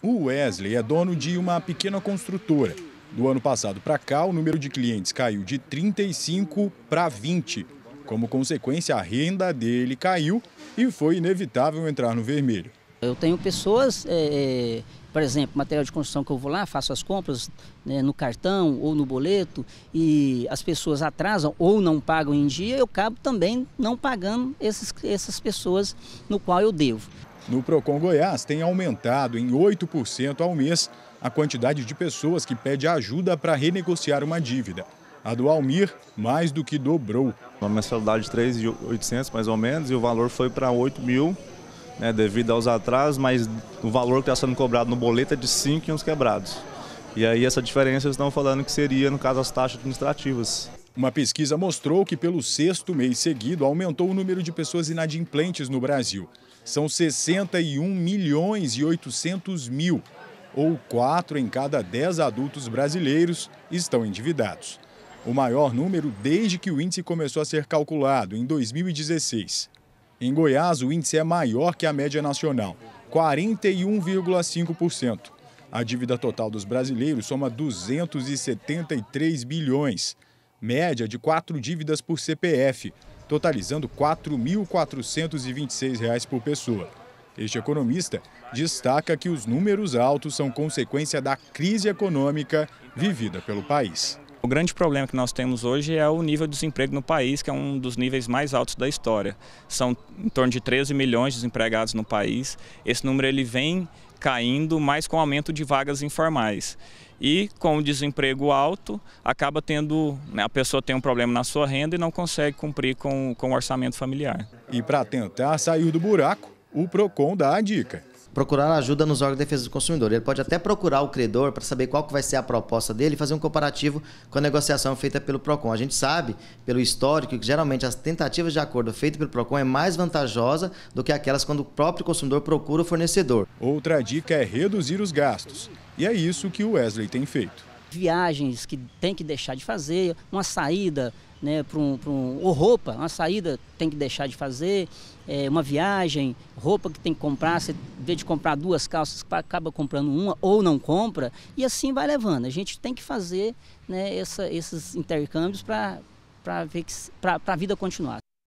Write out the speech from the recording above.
O Wesley é dono de uma pequena construtora. Do ano passado para cá, o número de clientes caiu de 35 para 20. Como consequência, a renda dele caiu e foi inevitável entrar no vermelho. Eu tenho pessoas, é, é, por exemplo, material de construção que eu vou lá, faço as compras né, no cartão ou no boleto e as pessoas atrasam ou não pagam em dia, eu acabo também não pagando esses, essas pessoas no qual eu devo. No Procon Goiás, tem aumentado em 8% ao mês a quantidade de pessoas que pede ajuda para renegociar uma dívida. A do Almir mais do que dobrou. Uma mensalidade de 3.800 mais ou menos e o valor foi para 8 mil né, devido aos atrasos, mas o valor que está sendo cobrado no boleto é de 5 e uns quebrados. E aí essa diferença eles estão falando que seria, no caso, as taxas administrativas. Uma pesquisa mostrou que, pelo sexto mês seguido, aumentou o número de pessoas inadimplentes no Brasil. São 61 milhões e 800 mil, ou 4 em cada 10 adultos brasileiros estão endividados. O maior número desde que o índice começou a ser calculado, em 2016. Em Goiás, o índice é maior que a média nacional, 41,5%. A dívida total dos brasileiros soma 273 bilhões média de quatro dívidas por CPF, totalizando R$ 4.426 por pessoa. Este economista destaca que os números altos são consequência da crise econômica vivida pelo país. O grande problema que nós temos hoje é o nível de desemprego no país, que é um dos níveis mais altos da história. São em torno de 13 milhões de desempregados no país. Esse número ele vem caindo, mas com aumento de vagas informais. E com o desemprego alto, acaba tendo, né, a pessoa tem um problema na sua renda e não consegue cumprir com, com o orçamento familiar. E para tentar sair do buraco, o PROCON dá a dica procurar ajuda nos órgãos de defesa do consumidor. Ele pode até procurar o credor para saber qual que vai ser a proposta dele e fazer um comparativo com a negociação feita pelo PROCON. A gente sabe, pelo histórico, que geralmente as tentativas de acordo feitas pelo PROCON é mais vantajosa do que aquelas quando o próprio consumidor procura o fornecedor. Outra dica é reduzir os gastos. E é isso que o Wesley tem feito viagens que tem que deixar de fazer, uma saída né, para um, um, ou roupa, uma saída tem que deixar de fazer, é, uma viagem, roupa que tem que comprar, você em vez de comprar duas calças, acaba comprando uma ou não compra, e assim vai levando. A gente tem que fazer né, essa, esses intercâmbios para a vida continuar.